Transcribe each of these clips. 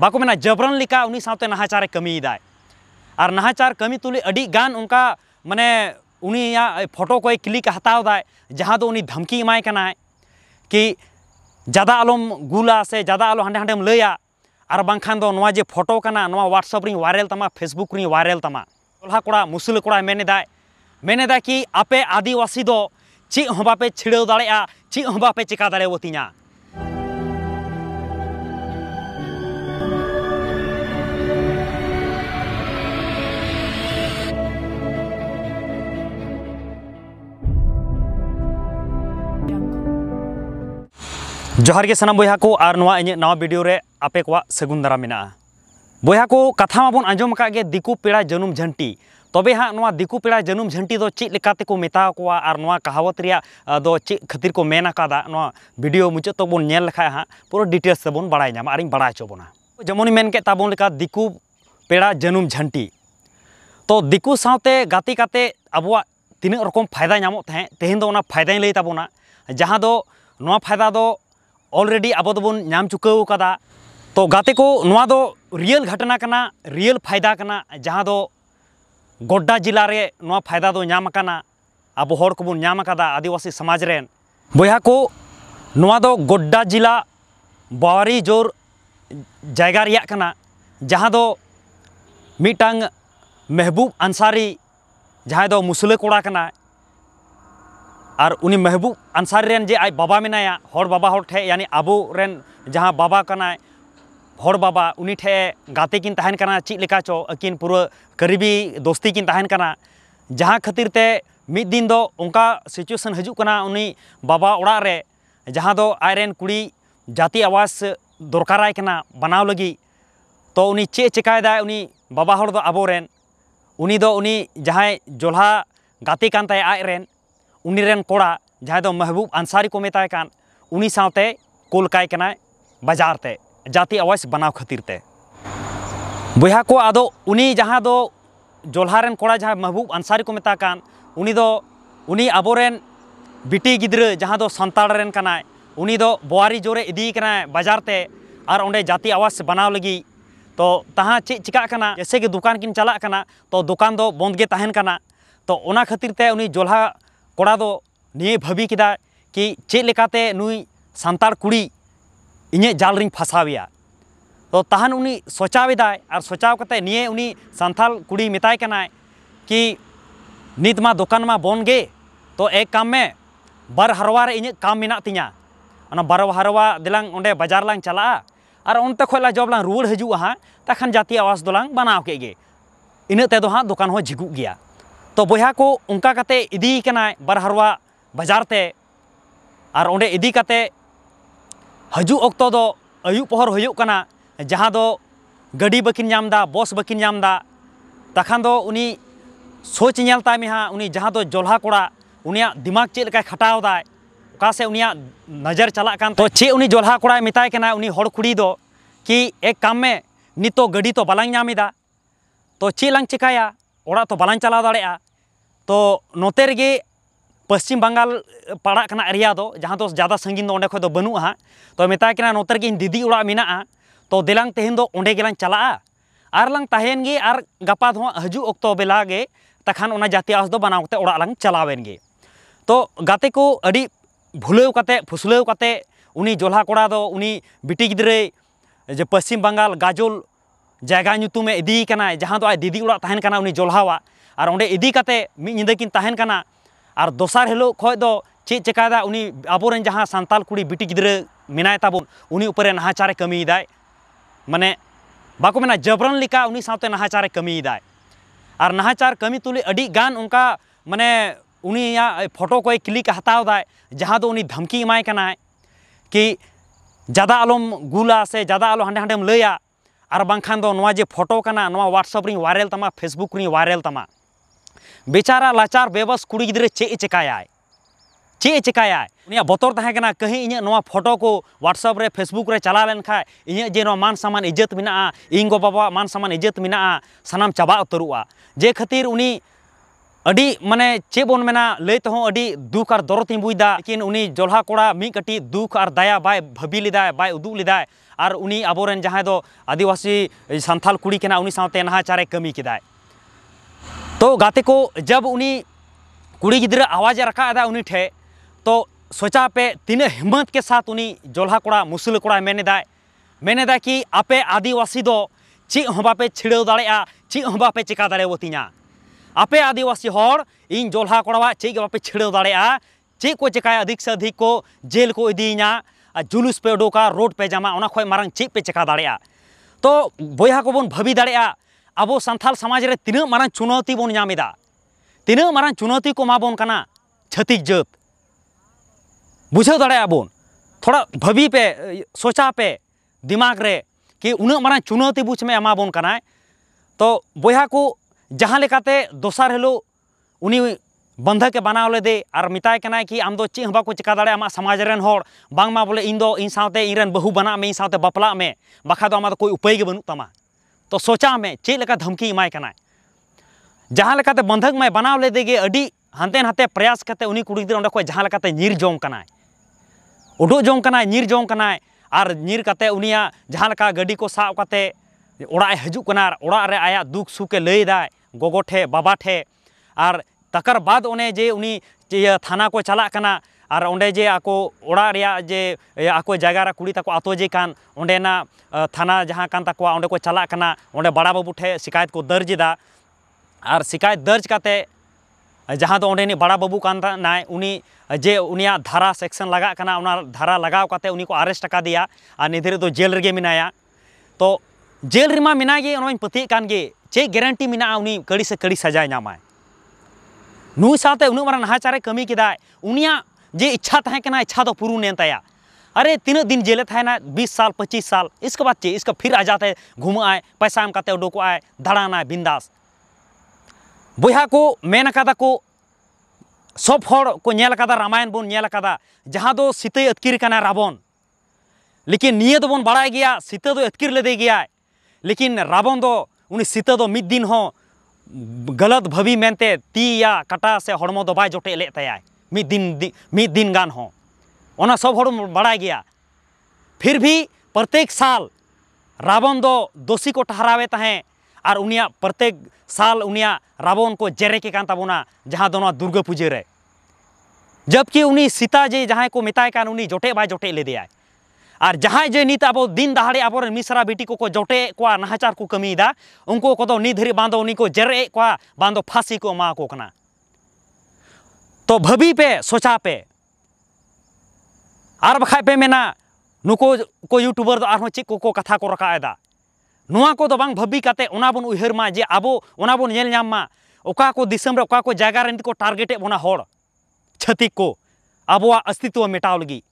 बाको मेना जबरन लिका उनी साथे तो नहाचारे कमी दाय और नहाचार कमी तुले अड़ी गान उनका मने उनी या फोटो को क्लिक हताव दाय जहाँ दो तो उनी धमकी इमाय कना है कि ज़्यादा आलोम गुला से ज़्यादा आलो हंडे हंडेम लया और बाखान दो तो नवा जे फोटो कना नवा व्हाट्सएप रिंग वायरल तमा फेसबुक रिंग वायरल तमा टोलहा कोड़ा मुसल कोड़ा मेने दाय मेने दा कि आपे आदिवासी दो ᱪᱮᱫ ᱦᱚᱸ ᱵᱟᱯᱮ ᱪᱷᱤᱲᱟᱹᱣ ᱫᱟᱲᱮᱭᱟᱜᱼᱟ ᱪᱮᱫ ᱦᱚᱸ ᱵᱟᱯᱮ ᱪᱮᱠᱟ जोहार के सनाम बया को और नवा भिडियो आपे को सगुन दारा मे बया को कथा बन आजम का दिकू पेड़ा जनुम झंटी तब हाँ दिकू पेड़ा जनुम झंटी तो चेकते को मेता को और कहावत दो चे खातिर को मेन का भिडियो मुचाद तक बन लेखा हाँ पूरा डिटेल्स से बन बड़ा और बड़ा चोबना जमन मन के ताबन दिकू पेड़ा जनुम झंटी तो दिकू साते गाती अब तीन रकम फायदा नाम तेहन तो फायदा लैताबना जहाँ दो फायदा दो ऑलरेडी अब नाम चुका तो गाते को नवा दो रियल घटना करना रियल फायदा करना जहां दो गोड्डा जिले रे नवा फायदा दो नाम अब नाम आदिवासी समाज रेन बया को नवा दो गोड्डा जिला बावारी जोर जगह रिया कना जहां दो मिटांग महबूब अंसारी जहां दो मुसले कोड़ा कना और उन्हीं महबूब अंसारी जे आज बाबा मेनाया हर बाबा हर ठे यानी अब जहाँ बाबा कनाय हर बाबा उन्हीं ठे गाते किन तहन करना चीज चो अकिन पूरा करीबी दोस्ती किन तहन करना जहाँ खतिर ते मिद दिन दो उनका सिचुएशन हजू करना उन्हीं बाबा ओड़ा रे जहाँ दो आयरन कुड़ी जाति आवास दरकार करना बनाव लगी तो उन्हीं चे चिकाय दाय बाबा हर दो आबो रेन दो उन्हीं जहाँ जोल्हा गाते कान ताय रेन उनरें तो तो कोड़ा जहाँ महबूब अंसारी को मेताय उन कोलकाय कनाय बाजार जाति आवास बनाव खातिर ते बया को अद जहाँ दो जोलहारें कोड़ा जहाँ महबूब अंसारी को मेता उनी दो उनी अबोरें बिटी गिद्र जहाँ दो उनी दो बोआरी जोरे इदी कनाय बाजार और उन्हें जाति आवास बनाव लगी तो तहाँ चे चिका जैसे कि दुकान किन चला तो दुकान दो तो बंद तहन तो उना ते उनी जोलहा कड़ा ᱫᱚ ᱱᱤᱭᱟᱹᱭ ᱵᱷᱟᱹᱵᱤ ᱠᱮᱫᱟ ᱠᱤ ᱪᱮᱫ ᱞᱮᱠᱟᱛᱮ ᱱᱩᱭ ᱥᱟᱱᱛᱟᱲ ᱠᱩᱲᱤ ᱤᱧᱟᱹᱜ तो तहन उनी सोचावे और सोचाव कते निये उनी संथाल कुड़ी मिताय कि नितमा मा दुकान मा बोन गे तो एक काम में बार हरवा रे काम मेना तिया अन बर हरवा दिलांग ओंडे बाजार लांग चला और ओनते खोला जब लांग रुड़ हजू हाँ तखन जाती आवास दोलांग बनाव के गे इने ते दो दुकान हो झिगु गया तो बया को उनका कते इदी कनाय बाजार और ओंडे इदी कते हजू अक्तो दो होना पहर गी कना दो गड़ी बकिन बस बकिन नामदा तखान दो उनी सोच नेलता में हां उनी जहां दो कोड़ा दिमाग चेद का खटाव दाय का से उनिया नजर चला कान तो चे उनी जोल्हा कोड़ा मिताय कना होड़ खुड़ी दो कि एक काम में नितो गड़ी तो बालांग नामिदा तो चे लंग चिकाया तो बालांग चला दाड़ेया तो ᱱᱚᱛᱮ ᱨᱮᱜᱮ पश्चिम बंगाल पड़ा एरिया दो जहाँ तो ज़्यादा संगीन दो खो तो बनू हाँ तो मेता किना नोतर की दीदी उड़ा मेना हाँ। तो देलांग तेहन दो ओंडे गेलांग चला हाँ। आर लांग तहेन गे आर गपा दो हजू ओक्तो बेला गे तखान ओना जाति आस दो बनाव कते ओड़ा लांग चलावेन गे तो गाते को अड़ी भुलाव कते फुसलाव कते उनी जोलहा कोड़ा दो उनी बिटी गिदरे जे पश्चिम बंगाल गाजोल जैगा नुतुमे इदी कना जहाँ तो आज दीदी उड़ा तहन कना उनी जोलहावा और उन्हें इदी कते मिदकिन और दोसार हिलो खो चे चिकादा उनी आबोरन जहां सानताल कुड़ी बिटी गिदरे मेनाय ताबन उनी ऊपर नहाचारे कमीदाय माने बाको मेना जबरन लिका उनी साथे नहाचारे कमीदाय और नहाचार कमी तुले अडी गान उनका माने उनिया फोटो को क्लिक हतावदाय जहां दो उनी धमकी कनाय कि ज़्यादा आलम गुला से ज़्यादा आलो हांडे हांडेम लया और बाखान जे फोटो कना व्हाट्सअप वायरल तमा फेसबुक वायरल तमा बेचारा लाचार बेबस कुड़ी गिद्रे चे चेकाय चे चेकाय बतर तहकना कहीं इन फोटो को ह्वाट्सअप रे फेसबुक रे चला लेन खा इन जे मान सामान इज्जत मेना इन गो बाबा मान सामान इज्जत मेना सामान चाबा उतरुआ जे खातिर उन अड़ी माने चे बन मेना लय तो अड़ी दुख और दरद तीन बुझद लेकिन उन जोलहा कोड़ा मी कटी दुख और दया बाय भाभी लेदा बाय उदू लेदा और उनी आबोरेन जहाँ दो आदिवासी संथाल कुड़ी केना उनी साथे नहाचारे कमी किदाय तो गाते को जब उन कुड़ी गिद्र आवाज रखा उन ठे तो सोचा पे तना हिम्मत के साथ उन जोल्हा कोड़ा मुसल कोड़ा मेने दाय मेने दाय कि आपे आदिवासी दो चेक हम बापे छिड़ो दाड़ा चेक हम बापे चेका दाड़ोतीना आपे आदिवासी हर इन जोल्हा कोड़ा चेक बापे छिड़ो दाड़ा चेक को चेका अधिक से अधिक को जेल को इदीना जुलूस पे उडोका रोड पे जमा खेत मारा चेक पे चेका दाड़ा तो बया को बन भाभी दाड़ा अब सानल समाज रे मारा चुनौती बन नामेदा मारा चुनौती को माबन करना छतिक जत बुझे दाबन थोड़ा भाभी पे सोचा पे दिमाग रे कि उना मारा चुनौती बुझ में एमा बन तो बया को जहाँ लेकाते दोसार हिलो उनी बंधक के बनाव लेदे और मताय कि आम दो चेह बाको चिका दाड़े आमा समाज रेन होर बोले इन दो इन साथ इन बहु बना में इन साथ बापला में बाखा तो कोई उपाय के बनू तमा तो सोचा मैं चलका धमकी इमाय जहाँ लेकर तो बंधक मैं बनाव लेदे हाते हाते प्रयास करते उन कुड़ी गिर जो उडू जो निर जो और निर जहाँ गाड़ी तो को साब कर ओड़ा हजूकना ओड़ा आया दुख सुख लैदा गगो ठे बाबा ठे और तकर बाद जे उन्हीं थाना को चलाकना और ओडे जे आको ओड़ा जे आको कुड़ी तक आतो जे थाना जहाँ तक तकवा ओडे को चला कना बड़ा बाबू ठे शिकायत को दर्जदा और शिकायत दर्ज करते जहाँ तो अंडे बड़ा बाबू कान नाय उनी जे उन धारा सेक्शन लगा कना धारा लगाव करते अरेस्ट का दिया और निधरे तो जेल रे मनाया तो जेल रिमा मेना गे ओन पतिये चे ग्यारंटी मना उनी कड़ी से कड़ी सजा नामा नु साथे उनु मारा नहाचारे कमी के उनिया जे इच्छा तहकना इच्छा तो पूर्ण तया अरे तीन दिन जेले थाना बीस साल पच्चीस साल इसके बाद चे इसका फिर आ जाते घूम आए पैसा एमकाते उडोक आए धड़ाना है बिंदास बया को मेन का को सब हर को रामायण बन का जहाँ दो सीते अतकिर रावण लेकिन निये दो बन बड़ा गया सीते दो अतकिर लेदे गया लेकिन रावण दो उनी सीते दो मिद दिन हो गलत भवी मेनते ती या काटा से हड़मो दो बाय जोटे लेते हैं दिन गान हो ओना सब हड़ बड़ा गया फिर भी प्रत्येक साल रावण दो दोषी को ठहरावे तहे और उनिया प्रत्येक साल उनिया रावण को जेरे के कान तबना जहां दोनों दुर्गा पूजे रे जबकि उनी सीता जी जहाँ को मिताए कान उन्हीं जोटे बाय जोटे ले दिया और जहाँ जे नित अब दिन दहाड़े अब मिसरा बेटी को, को जोटे को नहाचार को कमीदा उनको को तो धरी बांधो उनी को जेरे को बांधो फांसी को एमा को करना तो भाभी पे सोचा पे और बाखा पे मेना नुको को यूट्यूबर तो आरो चिक को को कथा को रखा आयदा नुआ को तो बांग भाभी कते उना बन उहर मा जे आबो उना बन येल न्याम मा ओका को दिसम रे को जागा रे को टारगेटे बना होड छति को आबोआ अस्तित्व मेटाव लगी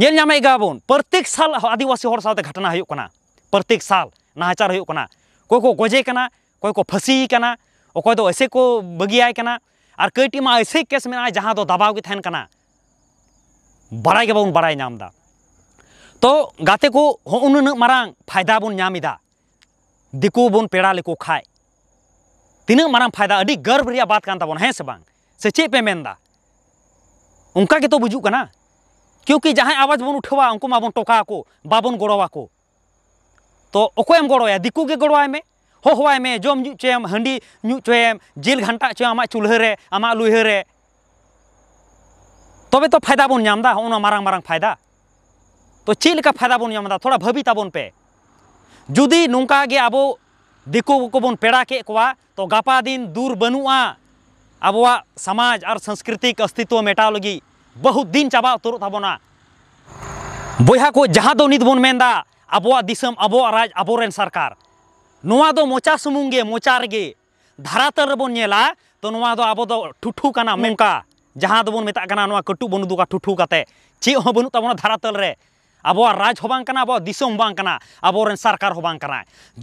येल न्याम आइ गाबोन प्रत्येक साल आदिवासी होड साते घटना होयो कोना प्रत्येक साल नाचार होयो कोना को को गोजे कना कोई को फसी कना ओको तो ऐसे को बगियाय कना और कईटी में ऐसे केस में जहाँ दो तो दबाव के तहन बड़ा के बाबू बड़ा दा तो गाते को उन मारंग फायदा बन दिको दिकू बन पेड़ा लेको खाए तीना मारंग फायदा अभी गर्व बात कान ताबन हैं से बांग से चे पे मेन उनका के तो बुझू कना क्योंकि जहाँ आवाज बन उठवा उनको माबन टोका को बाबन गड़वा को तो अकोम गड़ोया दिको के गड़वाए में ᱦᱚᱦᱚᱣᱟᱭ में जो ᱧᱩ ᱪᱚᱭᱮᱢ ᱦᱟᱺᱰᱤ जिल घंटा ᱡᱤᱞ आम चूल्हे आम लुहरे तब तो फायदा बन नाम मारंग मारंग फायदा तो चेक फायदा बन थोड़ा भाभी ताबन पे जुदी नौका अब दिको को बन पेड़ा के तो गापा दिन दूर बनुआ अब समाज और सांस्कृतिक अस्तित्व मेटा लगी बहुत दिन चाबा उतर ताबना बया को जहाँ दो नित बन अब अब राज अब सरकार ना दो मोचा सुमुंगे मोचार गे धरातल बोन येला तो नुआ दो आबो दो ठुठू कना मेंका जहां दो बोन मेता कना नुआ ठुठू कते चे हो बोन तबो रे अबो राज हो सरकार हो बांग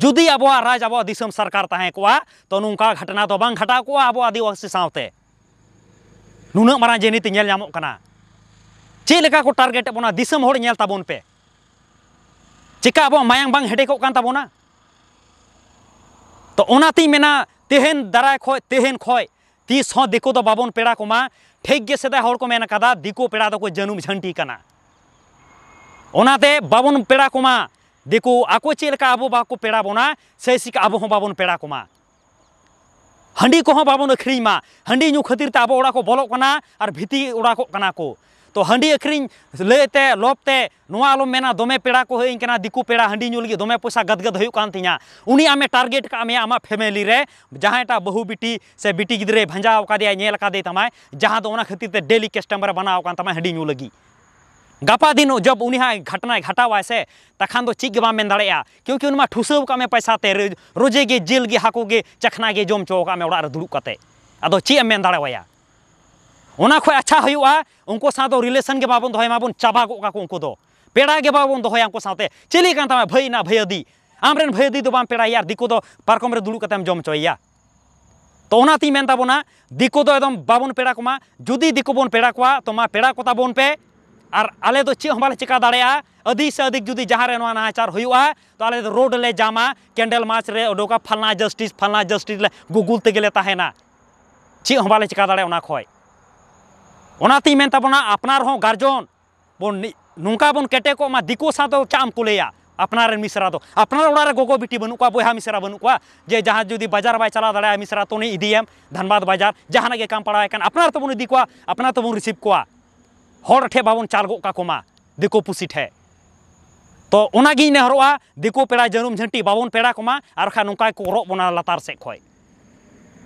जुदी अबो राज अबो सरकार को कोआ तो नुका घटना तो बांग घटा को अबो आदिवासी सावते नुना मरा जेनी तिंगेल को टारगेट बोना दिसम होड़ नेल ताबोन पे चिका अबो मायांग बांग हेडेक तो ओनाती मेना तेहन दारा खो तेहन खो तीस दिको तो बाबन पेड़ा को मा गे सेदा दिको पेड़ा तो को झंटी कना बाबन पेड़ा को मा दिको आको चेल का बाको पेड़ा बोना से अब आबो बाबन पेड़ा को हाँ हंडी को हो बाबन अखरी मा हंडी नु खतिर और भीति ओड़ा को तो हंडी अखरीन लेते लोपते नुआ मेना दमे पेड़ा को हेन कना दिकू पेड़ा हाँ नु दमे पैसा गदगद होय कान तिया का मे आमा फैमिली रे जहाटा बहु बिटी से बिटी गिद्रे भाजाकदे तमाय जहाँ तो खातिर ते डेली कस्टमर बनाव तमाय हाँ लगी गपा दिन जब उन घटना घटावा से तखान चीज बाम दाड़ा क्योंकि उनमें ठूसव का पैसा ते रोजे गे जेल चखना गे जम चौक का दुड़ुब कते अद चेम दाड़ाया अच्छा उनको साथ रिलेशन के बाबन दहेमा चाबा उनको पेड़ा के बाबन दहे चिलीन तमें भई ना भैयादी आमरेन भैयादी तो बाम पेड़ा यार दिको पारकम दुड़ब जम चोया तो मनताबना दिको एकदम बाबन पेड़ को जुदी दिको बन पेड़ को तो माँ पेड़ को ताबन पे और आले तो चे बा चेका दाड़ा अधिक से अधिक जुदी जहाँ नाचार हो तो आले रोड ले जामा कैंडल मार्च रे उडोका फलना जस्टिस फलना जस्टिस गुगुल तेगे तहेना चे बा चेका दाड़े खोई ᱚᱱᱟᱛᱤᱧ ᱢᱮᱱ ᱛᱟᱵᱚᱱᱟ ᱟᱯᱱᱟᱨ ᱦᱚᱸ ᱜᱟᱨᱡᱚᱱ ᱵᱚᱱ ᱱᱚᱝᱠᱟ ᱵᱚᱱ ᱠᱮᱴᱮᱠᱚᱜ ᱢᱟ ᱫᱤᱠᱩ ᱥᱟᱶ ᱫᱚ मिसरा दो अपना उड़ा गोगो बिटी बनू का बोहा मिसरा बनू का जे जहाँ जुदी बाजार बाय चला दाड़ा मिसरा तो नहीं इदीएम धनबाद बाजार जहाँ के काम पड़ा है अपना तो बन इदी तो को अपना तो बन रिसीव को हर ठे बाबन चाल गोका कोमा दिको पुसी ठे तो उनागी नेहरोआ दिको पेड़ा जनुम झंटी बाबन पेड़ा कोमा और खा नौका को रो बना लतार से खोई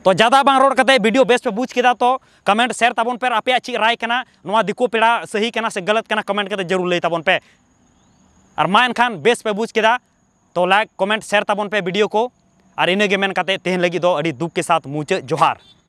तो ज़्यादा बांग रोड कते वीडियो बेस पे बुझ किया तो कमेंट शेयर ताबन पे आपे ची राय कना दिको पेड़ा सही कना से गलत कना कमेंट कते जरूर ले ताबन पे और मा खान बेस पे बुझ किया तो लाइक कमेंट शेयर ताबन पे वीडियो को और इनगे मन तेहन लगी दो तो अड़ी दुख के साथ मुचे जोहार